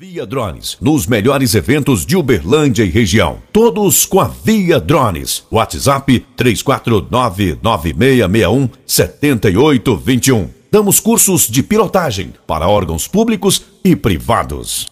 Via Drones, nos melhores eventos de Uberlândia e região. Todos com a Via Drones. WhatsApp 34996617821. Damos cursos de pilotagem para órgãos públicos e privados.